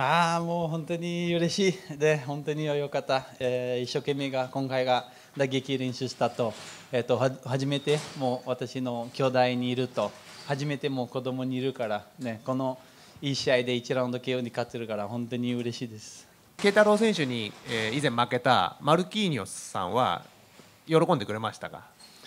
ああ、もう本当に嬉しい。で、本当によかった。えー、一生懸命が今回が打撃練習したと、えっ、ー、と、初めてもう私の兄弟にいると、初めてもう子供にいるから、ね、このいい試合で1ラウンド KO に勝ってるから、本当に嬉しいです。慶太郎選手に、えー、以前負けたマルキーニョスさんは、喜んでくれましたか、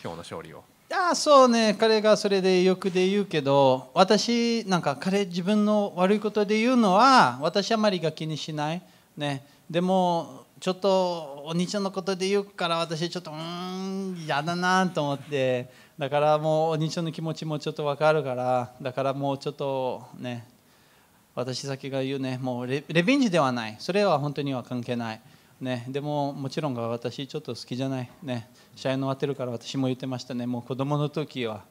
今日の勝利を。そうね彼がそれでよくで言うけど私なんか彼自分の悪いことで言うのは私あまりが気にしない、ね、でもちょっとお兄ちゃんのことで言うから私ちょっとうん嫌だなと思ってだからもうお兄ちゃんの気持ちもちょっと分かるからだからもうちょっとね私先が言うねもうレベンジではないそれは本当には関係ないね、でももちろんが私ちょっと好きじゃない、ね、試合の終わってるから私も言ってましたねもう子供の時は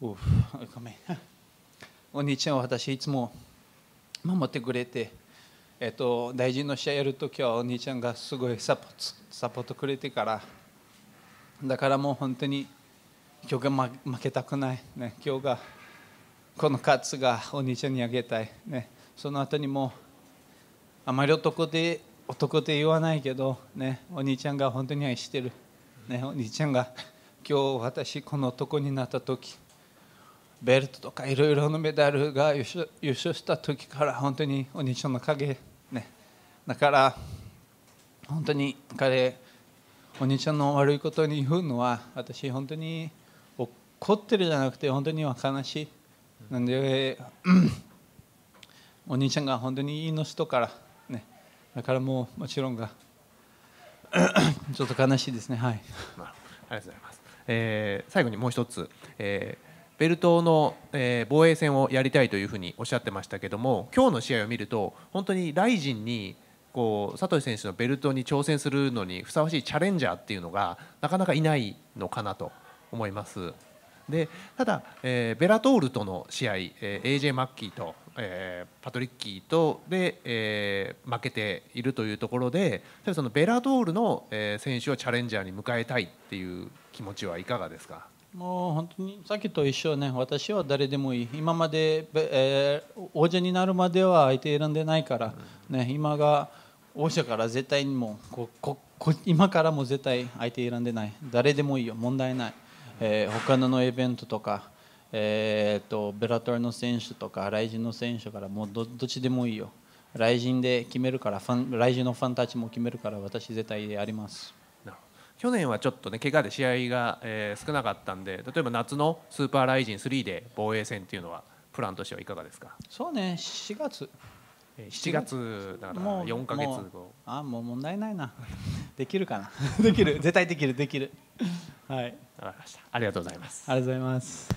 うごめん お兄ちゃんは私いつも守ってくれて、えっと、大事な試合やる時はお兄ちゃんがすごいサポサポートくれてからだからもう本当に今日が負けたくない、ね、今日がこの勝つがお兄ちゃんにあげたい、ね、その後にもあまり男で男って言わないけど、ね、お兄ちゃんが本当に愛してる、ね、お兄ちゃんが今日私この男になった時ベルトとかいろいろのメダルが優勝優勝した時から本当にお兄ちゃんの影ねだから本当に彼お兄ちゃんの悪いことに言うのは私本当に怒ってるじゃなくて本当には悲しいなんで、うん、お兄ちゃんが本当に命とからだからもうもちろんが ちょっと悲しいですね。はい、まあ、ありがとうございます。えー、最後にもう一つ、えー、ベルトの、えー、防衛戦をやりたいというふうにおっしゃってましたけども今日の試合を見ると本当にライジンにこう佐藤選手のベルトに挑戦するのにふさわしいチャレンジャーっていうのがなかなかいないのかなと思います。でただ、えー、ベラトールとの試合、えー、AJ マッキーとえー、パトリッキーとで、えー、負けているというところでそのベラドールの、えー、選手をチャレンジャーに迎えたいっていう気持ちはいかがですかもう本当にさっきと一緒ね私は誰でもいい今まで、えー、王者になるまでは相手選んでないから、ね、今が王者から絶対にもうこここ今からも絶対相手選んでない誰でもいいよ問題ない、えー、他のイベントとかえーと、ベラトルの選手とか雷神の選手からもうどどっちでもいいよ雷神で決めるからファン雷神のファンたちも決めるから私絶対であります去年はちょっとね怪我で試合が、えー、少なかったんで例えば夏のスーパーライジン3で防衛戦っていうのはプランとしてはいかがですかそうね4月7月だから4か月後あもう問題ないな できるかな できる絶対できるできるはいかりましたありがとうございますありがとうございます